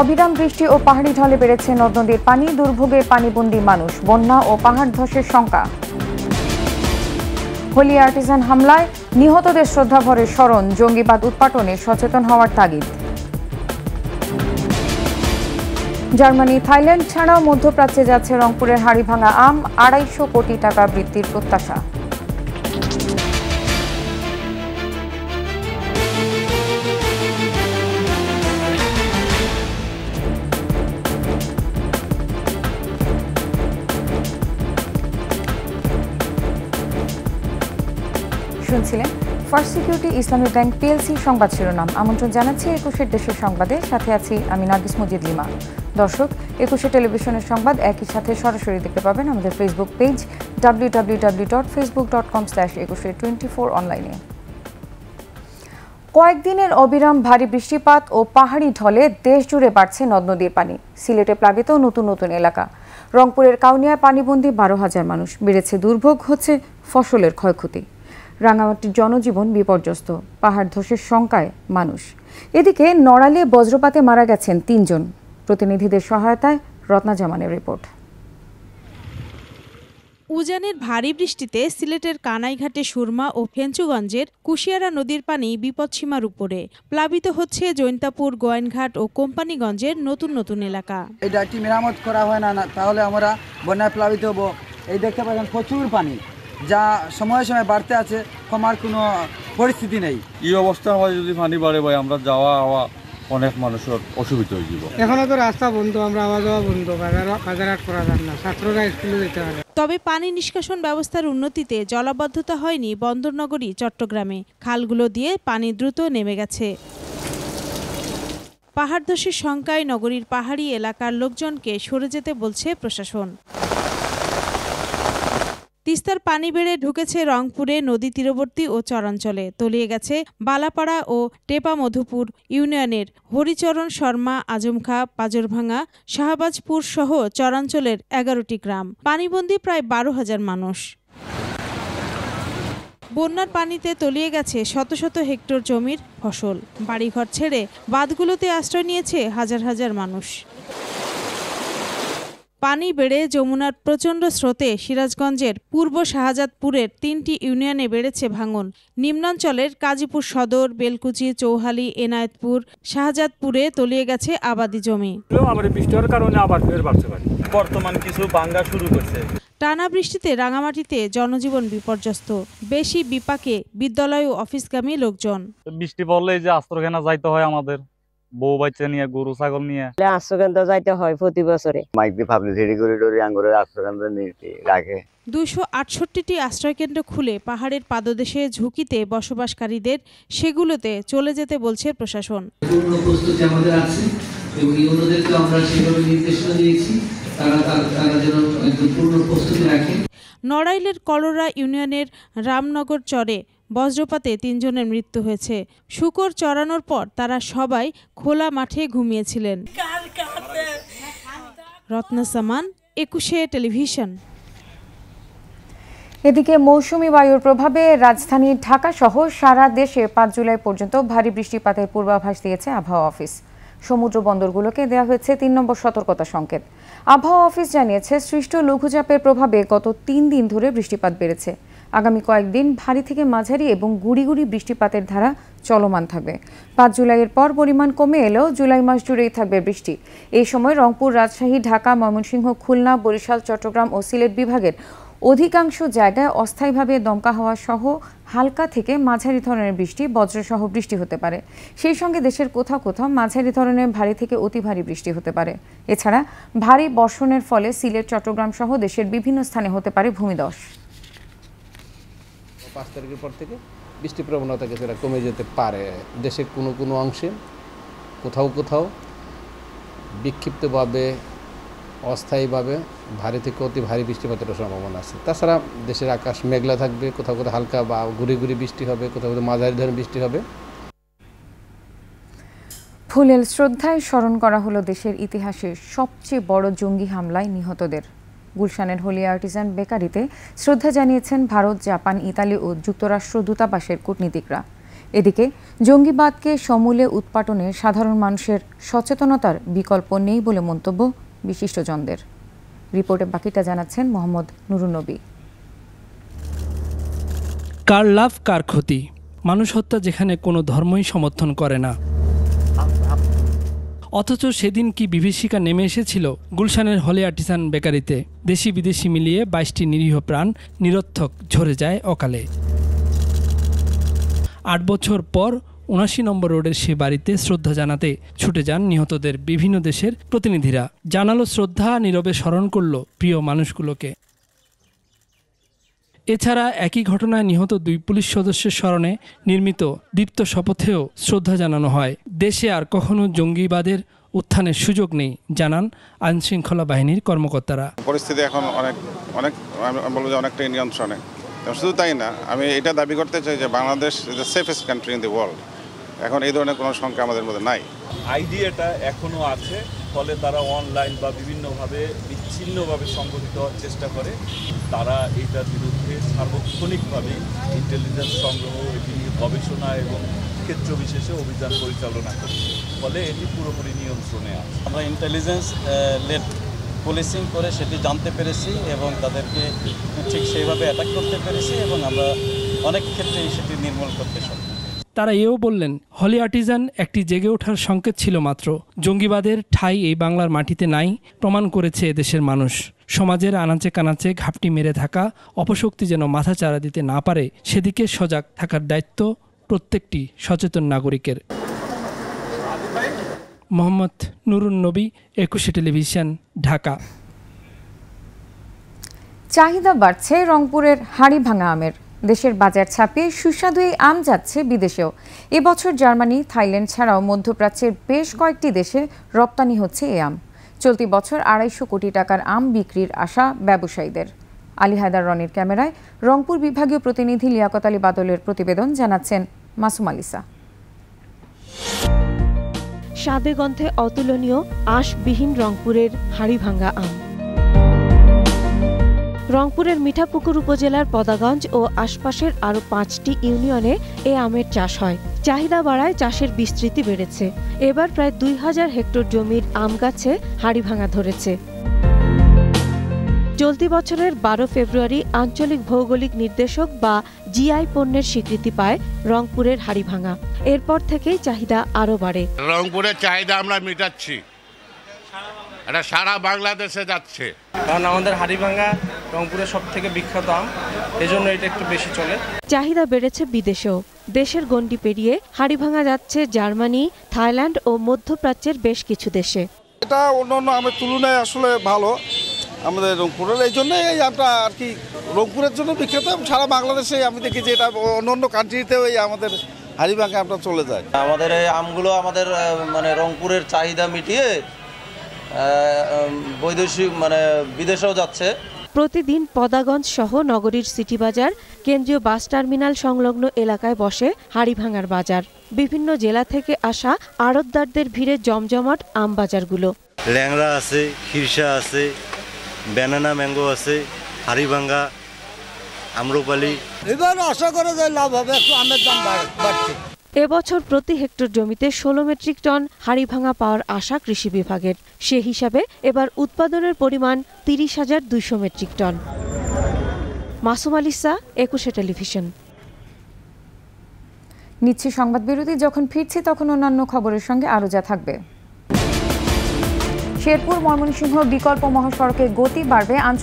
অবিরাম বৃষ্টি ও পাহাড়ি ঢলে বেড়েছে নদ নদীর পানি দুর্ভোগে পানিবন্দী মানুষ বন্যা ও পাহাড় ধসের শঙ্কা হোলি আর্টিজান হামলায় নিহতদের শ্রদ্ধাভরে স্মরণ জঙ্গিবাদ উৎপাটনে সচেতন হওয়ার তাগিদ জার্মানি থাইল্যান্ড ছাড়াও মধ্যপ্রাচ্যে যাচ্ছে রংপুরের হাড়িভাঙা আম আড়াইশো কোটি টাকা বৃদ্ধির প্রত্যাশা first security Islami bank PLC সংবাদ শিরোনাম আমন্ত্রণ জানাচ্ছি একুশের দেশের সংবাদে সাথে আছি আমি নার্গিস মজিদ লিমা দর্শক একুশে টেলিভিশনের সংবাদ একই সাথে সরাসরি দেখতে পাবেন আমাদের Facebook page W W W dot Facebook dot com slash Ekushey twenty four অনলাইনে কয়েকদিনের অবিরাম ভারী বৃষ্টিপাত ও পাহাড়ি ঢলে দেশ জুড়ে বাড়ছে নদ নদীর পানি সিলেটে প্লাবিত নতুন নতুন এলাকা রংপুরের কাউনিয়ায় পানিবন্দী বারো হাজার মানুষ বেড়েছে দুর্ভোগ হচ্ছে ফসলের ক্ষয়ক্ষতি রাঙামাটির জনজীবন বিপর্যস্ত পাহাড় ধসের শঙ্কায় মানুষ এদিকে নড়ালে বজ্রপাতে মারা গেছেন তিনজন প্রতিনিধিদের সহায়তায় রত্না জামানের রিপোর্ট উজানের ভারী বৃষ্টিতে সিলেটের কানাইঘাটে সুরমা ও ফেঞ্চুগঞ্জের কুশিয়ারা নদীর পানি বিপদসীমার উপরে প্লাবিত হচ্ছে জৈন্তাপুর গোয়েনঘাট ও কোম্পানিগঞ্জের নতুন নতুন এলাকা এটা কি মেরামত করা হয় না তাহলে আমরা বন্যায় প্লাবিত হবো এই দেখতে পাচ্ছেন প্রচুর পানি যা সময়ে সময়ে বাড়তে আছে কমার কোনো পরিস্থিতি নেই এই অবস্থা হয় যদি পানি বাড়ে ভাই আমরা যাওয়া আওয়া অনেক মানুষের অসুবিধা হয়ে যাব এখনো তো রাস্তা বন্ধ আমরা আওয়া যাওয়া বন্ধ বাজার হাট করা যান না ছাত্ররা স্কুলে যেতে পারে তবে পানি নিষ্কাশন ব্যবস্থার উন্নতিতে জলাবদ্ধতা হয়নি বন্দরনগরী চট্টগ্রামে খালগুলো দিয়ে পানি দ্রুত নেমে গেছে পাহাড়ধসের শঙ্কায় নগরীর পাহাড়ি এলাকার লোকজনকে সরে যেতে বলছে প্রশাসন তিস্তার পানি বেড়ে ঢুকেছে রংপুরে নদী তীরবর্তী ও চরাঞ্চলে তলিয়ে গেছে বালাপাড়া ও টেপা মধুপুর ইউনিয়নের হরিচরণ শর্মা আজমখা পাজরভাঙা শাহবাজপুর সহ চরাঞ্চলের এগারোটি গ্রাম পানিবন্দী প্রায় বারো হাজার মানুষ বন্যার পানিতে তলিয়ে গেছে শত শত হেক্টর জমির ফসল বাড়িঘর ছেড়ে বাঁধগুলোতে আশ্রয় নিয়েছে হাজার হাজার মানুষ পানি বেড়ে যমুনার প্রচণ্ড স্রোতে সিরাজগঞ্জের পূর্ব শাহজাদপুরের তিনটি ইউনিয়নে বেড়েছে ভাঙন নিম্নাঞ্চলের কাজীপুর সদর বেলকুচি চৌহালি এনায়েতপুর শাহজাদপুরে তলিয়ে গেছে আবাদি জমি কারণে বর্তমান কিছু ভাঙ্গা শুরু করছে টানা বৃষ্টিতে রাঙামাটিতে জনজীবন বিপর্যস্ত বেশি বিপাকে বিদ্যালয় ও অফিসগামী লোকজন বৃষ্টি পড়লে যে আস্ত্রখানা যাইতে হয় আমাদের বউ বাচ্চা নিয়ে গরু ছাগল নিয়ে আশ্রকেন্দ্র যাইতে হয় প্রতি বছরে মাইক আঙ্গুরের রাখে দুইশো আটষট্টিটি আশ্রয়কেন্দ্র খুলে পাহাড়ের পাদদেশে ঝুঁকিতে বসবাসকারীদের সেগুলোতে চলে যেতে বলছে প্রশাসন নড়াইলের কলরা ইউনিয়নের রামনগর চরে বজ্রপাতে তিনজনের মৃত্যু হয়েছে শুকর চড়ানোর পর তারা সবাই খোলা মাঠে ঘুমিয়েছিলেন রত্নসামান একুশে টেলিভিশন এদিকে মৌসুমি বায়ুর প্রভাবে রাজধানী ঢাকা সহ সারা দেশে পাঁচ জুলাই পর্যন্ত ভারী বৃষ্টিপাতের পূর্বাভাস দিয়েছে আবহাওয়া অফিস সমুদ্র বন্দরগুলোকে দেওয়া হয়েছে তিন নম্বর সতর্কতা সংকেত আবহাওয়া অফিস জানিয়েছে সৃষ্ট লঘুচাপের প্রভাবে গত তিন দিন ধরে বৃষ্টিপাত বেড়েছে আগামী কয়েকদিন ভারী থেকে মাঝারি এবং গুড়ি গুড়ি বৃষ্টিপাতের ধারা চলমান থাকবে পাঁচ জুলাইয়ের পর পরিমাণ কমে এলেও জুলাই মাস জুড়েই থাকবে বৃষ্টি এই সময় রংপুর রাজশাহী ঢাকা ময়মনসিংহ খুলনা বরিশাল চট্টগ্রাম ও সিলেট বিভাগের অধিকাংশ জায়গায় অস্থায়ীভাবে দমকা হওয়া সহ হালকা থেকে মাঝারি ধরনের বৃষ্টি বজ্রসহ বৃষ্টি হতে পারে সেই সঙ্গে দেশের কোথাও কোথাও মাঝারি ধরনের ভারী থেকে অতি ভারী বৃষ্টি হতে পারে এছাড়া ভারী বর্ষণের ফলে সিলেট চট্টগ্রাম সহ দেশের বিভিন্ন স্থানে হতে পারে ভূমিদশ পাঁচ তারিখের পর থেকে বৃষ্টি প্রবণতা কিছুটা কমে যেতে পারে দেশের কোনো কোনো অংশে কোথাও কোথাও বিক্ষিপ্তভাবে অস্থায়ীভাবে ভারী থেকে অতি ভারী বৃষ্টিপাতের সম্ভাবনা আছে তাছাড়া দেশের আকাশ মেঘলা থাকবে কোথাও কোথাও হালকা বা ঘুরে ঘুরে বৃষ্টি হবে কোথাও কোথাও মাঝারি ধরনের বৃষ্টি হবে ফুলেল শ্রদ্ধায় স্মরণ করা হলো দেশের ইতিহাসে সবচেয়ে বড় জঙ্গি হামলায় নিহতদের গুলশানের হোলি আর্টিজান বেকারিতে শ্রদ্ধা জানিয়েছেন ভারত জাপান ইতালি ও যুক্তরাষ্ট্র দূতাবাসের কূটনীতিকরা এদিকে জঙ্গিবাদকে সমূলে উৎপাটনে সাধারণ মানুষের সচেতনতার বিকল্প নেই বলে মন্তব্য বিশিষ্টজনদের রিপোর্টে বাকিটা জানাচ্ছেন মোহাম্মদ নুরুনবী কার লাভ কার ক্ষতি মানুষ হত্যা যেখানে কোনো ধর্মই সমর্থন করে না অথচ সেদিন কি বিভীষিকা নেমে এসেছিল গুলশানের হলে আর্টিসান বেকারিতে দেশি বিদেশি মিলিয়ে বাইশটি নিরীহ প্রাণ নিরর্থক ঝরে যায় অকালে আট বছর পর উনাশি নম্বর রোডের সে বাড়িতে শ্রদ্ধা জানাতে ছুটে যান নিহতদের বিভিন্ন দেশের প্রতিনিধিরা জানালো শ্রদ্ধা নীরবে স্মরণ করল প্রিয় মানুষগুলোকে এছাড়া একই ঘটনায় নিহত দুই পুলিশ সদস্যের স্মরণে নির্মিত দীপ্ত শপথেও শ্রদ্ধা জানানো হয় দেশে আর কখনো জঙ্গিবাদের উত্থানের সুযোগ নেই জানান আইনশৃঙ্খলা বাহিনীর কর্মকর্তারা পরিস্থিতি এখন অনেক অনেক বলবো যে অনেকটাই নিয়ন্ত্রণে শুধু তাই না আমি এটা দাবি করতে চাই যে Bangladesh is the safest country in the world এখন এই ধরনের কোনো সংখ্যা আমাদের মধ্যে নাই আইডিয়াটা এখনও আছে ফলে তারা অনলাইন বা বিভিন্নভাবে বিচ্ছিন্নভাবে সংগঠিত হওয়ার চেষ্টা করে তারা এইটার বিরুদ্ধে সার্বক্ষণিকভাবে ইন্টেলিজেন্স সংগ্রহ এটি গবেষণা এবং ক্ষেত্র বিশেষে অভিযান পরিচালনা করে ফলে এটি পুরোপুরি নিয়ন্ত্রণে আছে আমরা ইন্টেলিজেন্স লেট পুলিশিং করে সেটি জানতে পেরেছি এবং তাদেরকে ঠিক সেইভাবে অ্যাটাক করতে পেরেছি এবং আমরা অনেক ক্ষেত্রেই সেটি নির্মূল করতে সক্ষম তারা এও বললেন হলি আর্টিজান একটি জেগে ওঠার সংকেত ছিল মাত্র জঙ্গিবাদের ঠাই এই বাংলার মাটিতে নাই প্রমাণ করেছে এদেশের মানুষ সমাজের আনাচে কানাচে ঘাপটি মেরে থাকা অপশক্তি যেন মাথা চাড়া দিতে না পারে সেদিকে সজাগ থাকার দায়িত্ব প্রত্যেকটি সচেতন নাগরিকের মোহাম্মদ নুরুন নবী একুশে টেলিভিশন ঢাকা চাহিদা বাড়ছে রংপুরের হাড়ি ভাঙা আমের দেশের বাজার ছাপিয়ে সুস্বাদু এই আম যাচ্ছে বিদেশেও এবছর জার্মানি থাইল্যান্ড ছাড়াও মধ্যপ্রাচ্যের বেশ কয়েকটি দেশে রপ্তানি হচ্ছে এই আম চলতি বছর আড়াইশো কোটি টাকার আম বিক্রির আশা ব্যবসায়ীদের আলী হায়দার রনির ক্যামেরায় রংপুর বিভাগীয় প্রতিনিধি লিয়াকত আলী বাদলের প্রতিবেদন জানাচ্ছেন মাসুম আলিসা স্বাদে গন্ধে অতুলনীয় আশবিহীন রংপুরের হাড়িভাঙ্গা আম রংপুরের মিঠাপুকুর উপজেলার পদাগঞ্জ ও আশপাশের আরও পাঁচটি ইউনিয়নে এ আমের চাষ হয় চাহিদা বাড়ায় চাষের বিস্তৃতি বেড়েছে এবার প্রায় দুই হাজার হেক্টর জমির আম গাছে হাড়ি ভাঙা ধরেছে চলতি বছরের বারো ফেব্রুয়ারি আঞ্চলিক ভৌগোলিক নির্দেশক বা জিআই পণ্যের স্বীকৃতি পায় রংপুরের ভাঙা এরপর থেকেই চাহিদা আরও বাড়ে রংপুরের চাহিদা আমরা মেটাচ্ছি এটা সারা বাংলাদেশে যাচ্ছে কারণ আমাদের ভাঙা রংপুরের সব থেকে বিখ্যাত আম এজন্য এটা একটু বেশি চলে চাহিদা বেড়েছে বিদেশেও দেশের গণ্ডি পেরিয়ে হাড়ি ভাঙা যাচ্ছে জার্মানি থাইল্যান্ড ও মধ্যপ্রাচ্যের বেশ কিছু দেশে এটা অন্য অন্য আমের তুলনায় আসলে ভালো আমাদের রংপুরের এই জন্য এই আমটা আর কি রংপুরের জন্য বিখ্যাত সারা বাংলাদেশে আমি দেখি যে এটা অন্য অন্য কান্ট্রিতেও এই আমাদের ভাঙা আমটা চলে যায় আমাদের এই আমগুলো আমাদের মানে রংপুরের চাহিদা মিটিয়ে বৈদেশিক মানে বিদেশেও যাচ্ছে প্রতিদিন পদাগঞ্জ সহ নগরীর সিটি বাজার কেন্দ্রীয় বাস টার্মিনাল সংলগ্ন এলাকায় বসে হাড়িভাঙার বাজার বিভিন্ন জেলা থেকে আসা আড়তদারদের ভিড়ে জমজমাট আম বাজারগুলো ল্যাংড়া আছে খিরসা আছে ব্যানানা ম্যাঙ্গো আছে হাড়িভাঙ্গা আম্রপালি এবার আশা করা যায় লাভ হবে একটু আমের দাম বাড়ছে এবছর প্রতি হেক্টর জমিতে ষোলো মেট্রিক টন হাড়ি ভাঙা পাওয়ার আশা কৃষি বিভাগের সে হিসাবে এবার উৎপাদনের পরিমাণ তিরিশ হাজার দুইশো মেট্রিক টন মাসুম আলিসা একুশে টেলিভিশন নিচ্ছে সংবাদ বিরতি যখন ফিরছি তখন অন্যান্য খবরের সঙ্গে আরও যা থাকবে শেরপুর ময়মনসিংহ বিকল্প মহাসড়কে গতি বাড়বে আঞ্চলিক